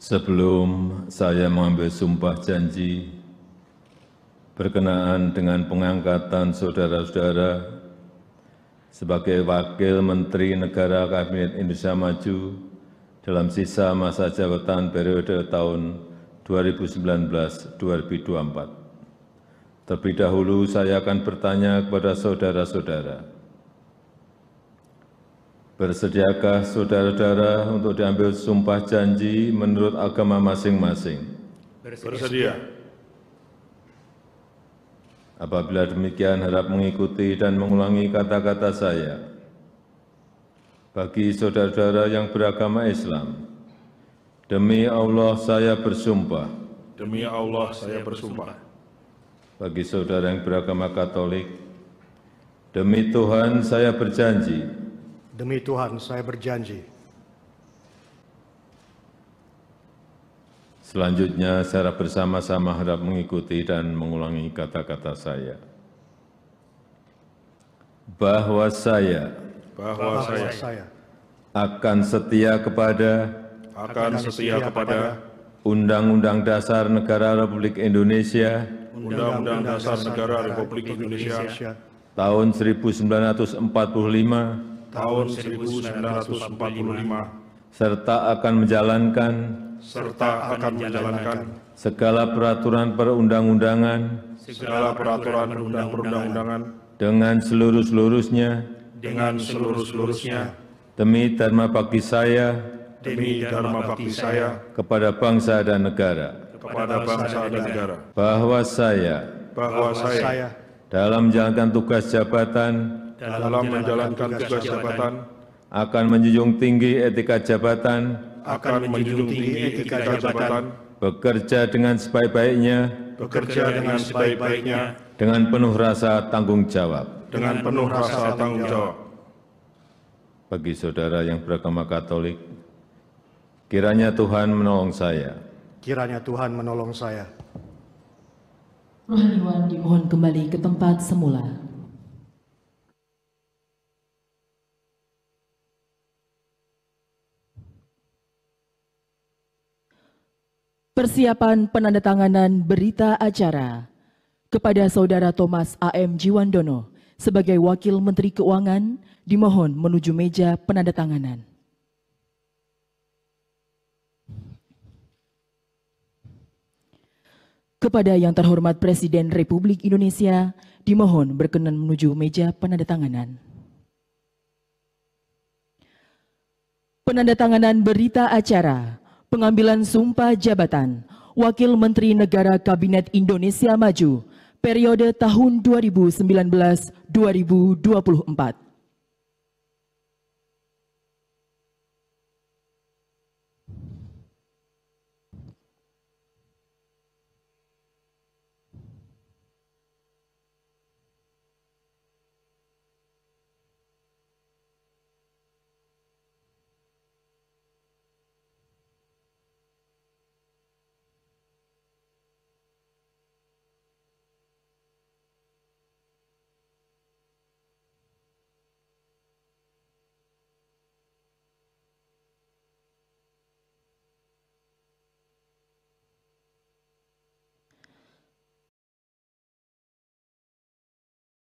Sebelum saya mengambil sumpah janji berkenaan dengan pengangkatan saudara-saudara sebagai Wakil Menteri Negara Kabinet Indonesia Maju dalam sisa masa jabatan periode tahun 2019-2024. Terlebih dahulu saya akan bertanya kepada saudara-saudara, Bersediakah saudara-saudara untuk diambil sumpah janji menurut agama masing-masing? Bersedia. Apabila demikian harap mengikuti dan mengulangi kata-kata saya. Bagi saudara-saudara yang beragama Islam, demi Allah saya bersumpah. Demi Allah saya bersumpah. Bagi saudara yang beragama Katolik, demi Tuhan saya berjanji Demi Tuhan, saya berjanji. Selanjutnya, secara bersama-sama harap mengikuti dan mengulangi kata-kata saya. Bahwa saya, bahwa, bahwa saya, saya akan setia kepada akan setia kepada Undang-Undang Dasar Negara Republik Indonesia Undang-Undang Dasar Negara Republik Indonesia tahun 1945 tahun 1945 serta akan menjalankan serta akan menjalankan segala peraturan perundang-undangan segala peraturan perundang-undangan dengan seluruh-seluruhnya dengan seluruh-seluruhnya demi dharma bakti saya demi dharma bakti saya kepada bangsa dan negara kepada bangsa dan negara bahwa saya bahwa saya dalam menjalankan tugas jabatan dalam menjalankan tugas jabatan akan menjunjung tinggi etika jabatan akan menjunjung tinggi etika jabatan bekerja dengan sebaik-baiknya bekerja dengan sebaik-baiknya dengan penuh rasa tanggung jawab dengan penuh rasa tanggung jawab bagi saudara yang beragama Katolik kiranya Tuhan menolong saya kiranya Tuhan menolong saya Rohaniwan dimohon kembali ke tempat semula. Persiapan penandatanganan berita acara kepada Saudara Thomas A.M. Jiwandono sebagai Wakil Menteri Keuangan dimohon menuju meja penandatanganan. Kepada Yang Terhormat Presiden Republik Indonesia, dimohon berkenan menuju meja penandatanganan. Penandatanganan berita acara pengambilan sumpah jabatan Wakil Menteri Negara Kabinet Indonesia Maju periode tahun 2019-2024.